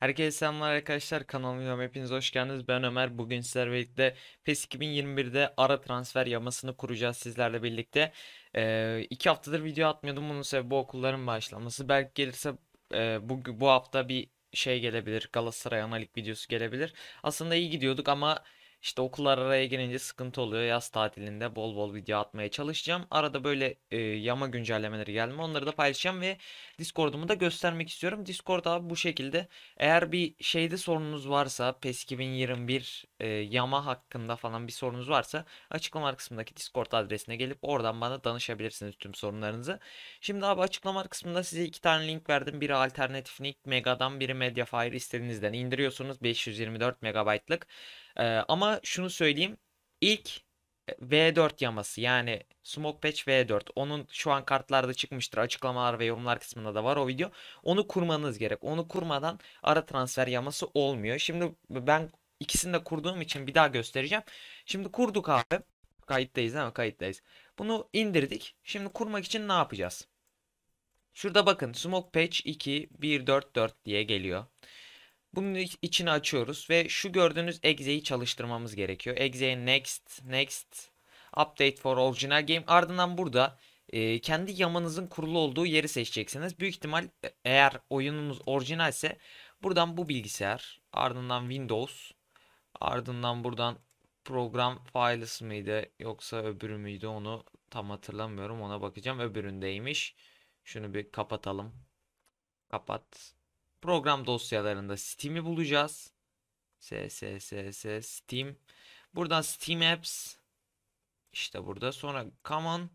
Herkese selamlar arkadaşlar kanalıma hepiniz hoş geldiniz ben Ömer bugün sizlerle birlikte PES 2021'de ara transfer yamasını kuracağız sizlerle birlikte ee, iki haftadır video atmıyordum bunun sebebi okulların başlaması belki gelirse e, bu, bu hafta bir şey gelebilir Galatasaray analik videosu gelebilir aslında iyi gidiyorduk ama işte okullar araya girince sıkıntı oluyor. Yaz tatilinde bol bol video atmaya çalışacağım. Arada böyle e, yama güncellemeleri gelme onları da paylaşacağım ve Discord'umu da göstermek istiyorum. Discord abi bu şekilde. Eğer bir şeyde sorununuz varsa PES 2021 e, yama hakkında falan bir sorunuz varsa açıklama kısmındaki Discord adresine gelip oradan bana danışabilirsiniz tüm sorunlarınızı. Şimdi abi açıklama kısmında size iki tane link verdim. Biri alternatif link Mega'dan biri Mediafire istediğinizden indiriyorsunuz. 524 megabaytlık. E, ama ama şunu söyleyeyim. İlk e, V4 yaması yani Smoke Patch V4 onun şu an kartlarda çıkmıştır açıklamalar ve yorumlar kısmında da var o video onu kurmanız gerek onu kurmadan ara transfer yaması olmuyor şimdi ben ikisini de kurduğum için bir daha göstereceğim şimdi kurduk abi kayıttayız ama kayıttayız bunu indirdik şimdi kurmak için ne yapacağız şurada bakın Smoke Patch 2 144 diye geliyor bunun içini açıyoruz ve şu gördüğünüz exe'yi çalıştırmamız gerekiyor. Exe'ye next, next, update for original game. Ardından burada e, kendi yamanızın kurulu olduğu yeri seçeceksiniz. Büyük ihtimal e, eğer oyununuz orijinal ise buradan bu bilgisayar, ardından Windows, ardından buradan program files mıydı yoksa öbürü müydü onu tam hatırlamıyorum ona bakacağım. Öbüründeymiş. Şunu bir kapatalım. Kapat. Program dosyalarında Steam'i bulacağız. SSSS Steam. Buradan Steam Apps. İşte burada. Sonra Common.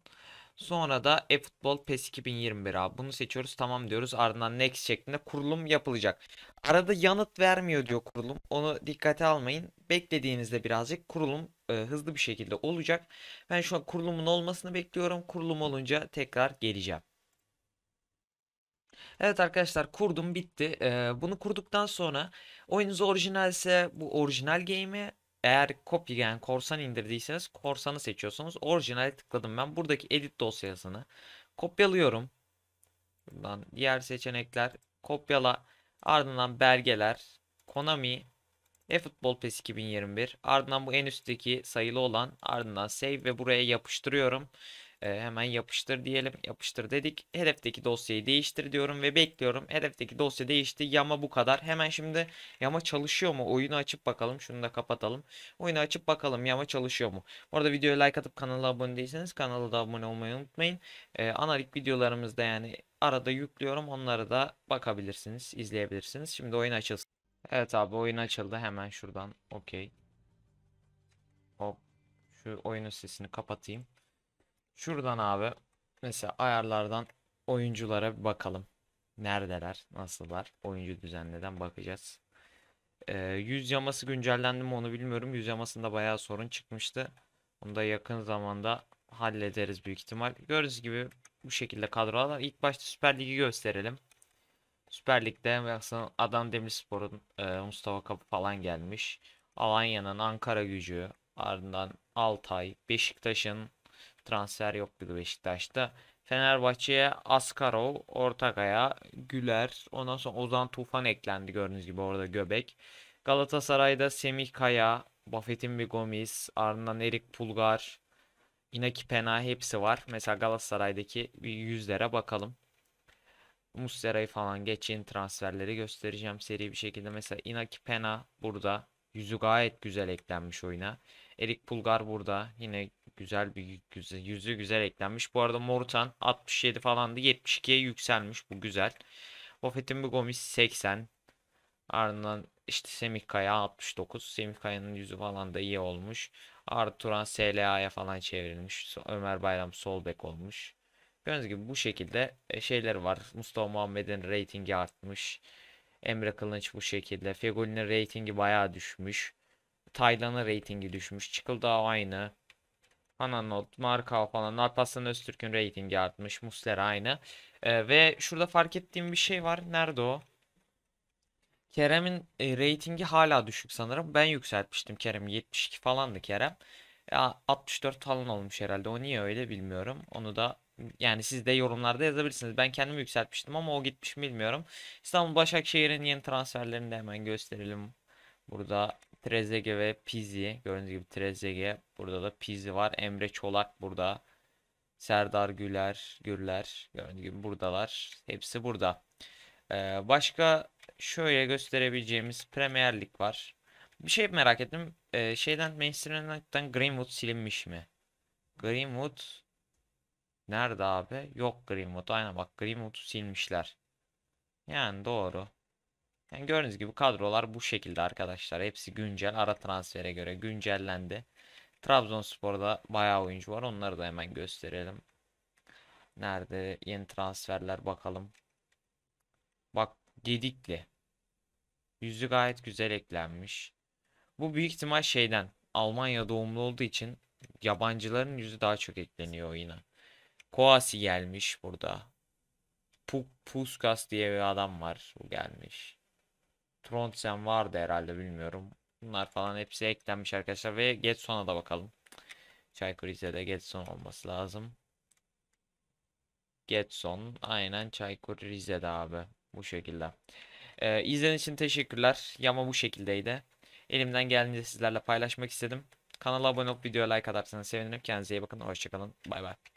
Sonra da eFootball PES 2021 abi. Bunu seçiyoruz. Tamam diyoruz. Ardından next şeklinde kurulum yapılacak. Arada yanıt vermiyor diyor kurulum. Onu dikkate almayın. Beklediğinizde birazcık kurulum e, hızlı bir şekilde olacak. Ben şu an kurulumun olmasını bekliyorum. Kurulum olunca tekrar geleceğim. Evet arkadaşlar kurdum bitti. Ee, bunu kurduktan sonra oyunuz orijinalse bu orijinal game'i eğer copy yani korsan indirdiyseniz korsanı seçiyorsunuz. Orijinal tıkladım ben. Buradaki edit dosyasını kopyalıyorum. Buradan diğer seçenekler kopyala ardından belgeler Konami eFootball PES 2021 ardından bu en üstteki sayılı olan ardından save ve buraya yapıştırıyorum. E, hemen yapıştır diyelim. Yapıştır dedik. Hedefteki dosyayı değiştir diyorum ve bekliyorum. Hedefteki dosya değişti. Yama bu kadar. Hemen şimdi yama çalışıyor mu? Oyunu açıp bakalım. Şunu da kapatalım. Oyunu açıp bakalım yama çalışıyor mu? Bu arada videoya like atıp kanala abone değilseniz kanala da abone olmayı unutmayın. E, analik videolarımızda yani arada yüklüyorum. Onları da bakabilirsiniz, izleyebilirsiniz. Şimdi oyun açılsın. Evet abi oyun açıldı hemen şuradan. Okey. Hop. Şu oyunun sesini kapatayım. Şuradan abi mesela ayarlardan oyunculara bir bakalım. Neredeler, nasıllar? Oyuncu düzenleden bakacağız. Ee, yüz yaması güncellendi mi onu bilmiyorum. Yüz yamasında bayağı sorun çıkmıştı. Onu da yakın zamanda hallederiz büyük ihtimal. Gördüğünüz gibi bu şekilde kadrolar. İlk başta Süper Lig'i gösterelim. Süper Lig'de Adam Demirspor'un e, Mustafa Kapı falan gelmiş. Alanya'nın Ankara gücü, ardından Altay, Beşiktaş'ın transfer yok dedi Beşiktaş'ta. Fenerbahçe'ye Askarov, Ortakaya, Güler, ondan sonra Ozan Tufan eklendi gördüğünüz gibi orada göbek. Galatasaray'da Semih Kaya, Bafetin bir Gomis, ardından Erik Pulgar, Inaki Pena hepsi var. Mesela Galatasaray'daki bir yüzlere bakalım. Muslera'yı falan geçin transferleri göstereceğim seri bir şekilde. Mesela Inaki Pena burada. Yüzü gayet güzel eklenmiş oyuna. Erik Pulgar burada. Yine Güzel bir güzel, yüzü güzel eklenmiş. Bu arada Morutan 67 falandı. 72'ye yükselmiş. Bu güzel. Ofetin Gomis 80. Ardından işte Semih Kaya 69. Semih Kaya'nın yüzü falan da iyi olmuş. Arturan SLA'ya falan çevrilmiş. Ömer Bayram sol bek olmuş. Gördüğünüz gibi bu şekilde e, şeyler var. Mustafa Muhammed'in reytingi artmış. Emre Kılınç bu şekilde. Fegoli'nin reytingi bayağı düşmüş. Taylan'ın reytingi düşmüş. Çıkıldağ aynı. Ananolt, marka falan. Alparslan Öztürk'ün reytingi artmış. Muslera aynı. Ee, ve şurada fark ettiğim bir şey var. Nerede o? Kerem'in e, reytingi hala düşük sanırım. Ben yükseltmiştim Kerem'i. 72 falandı Kerem. Ya 64 falan olmuş herhalde. O niye öyle bilmiyorum. Onu da yani siz de yorumlarda yazabilirsiniz. Ben kendimi yükseltmiştim ama o gitmiş bilmiyorum. İstanbul Başakşehir'in yeni transferlerini de hemen gösterelim. Burada Trezege ve Pizzi. Gördüğünüz gibi Trezege. Burada da Pizzi var. Emre Çolak burada. Serdar Güler, Gürler. Gördüğünüz gibi buradalar. Hepsi burada. Ee, başka şöyle gösterebileceğimiz Premier Lig var. Bir şey merak ettim. Ee, şeyden Manchester United'dan Greenwood silinmiş mi? Greenwood nerede abi? Yok Greenwood. Aynen bak Greenwood'u silmişler. Yani doğru. Yani gördüğünüz gibi kadrolar bu şekilde arkadaşlar. Hepsi güncel. Ara transfere göre güncellendi. Trabzonspor'da bayağı oyuncu var. Onları da hemen gösterelim. Nerede yeni transferler bakalım. Bak Didikli. Yüzü gayet güzel eklenmiş. Bu büyük ihtimal şeyden Almanya doğumlu olduğu için yabancıların yüzü daha çok ekleniyor oyuna. Koasi gelmiş burada. Puskas diye bir adam var. Bu gelmiş. Trondsen vardı herhalde bilmiyorum. Bunlar falan hepsi eklenmiş arkadaşlar. Ve Getson'a da bakalım. Çaykur Rize'de Getson olması lazım. Getson. Aynen Çaykur Rize'de abi. Bu şekilde. Ee, izlediğiniz için teşekkürler. Yama bu şekildeydi. Elimden geldiğince sizlerle paylaşmak istedim. Kanala abone olup videoya like atarsanız sevinirim. Kendinize iyi bakın. Hoşçakalın. Bay bay.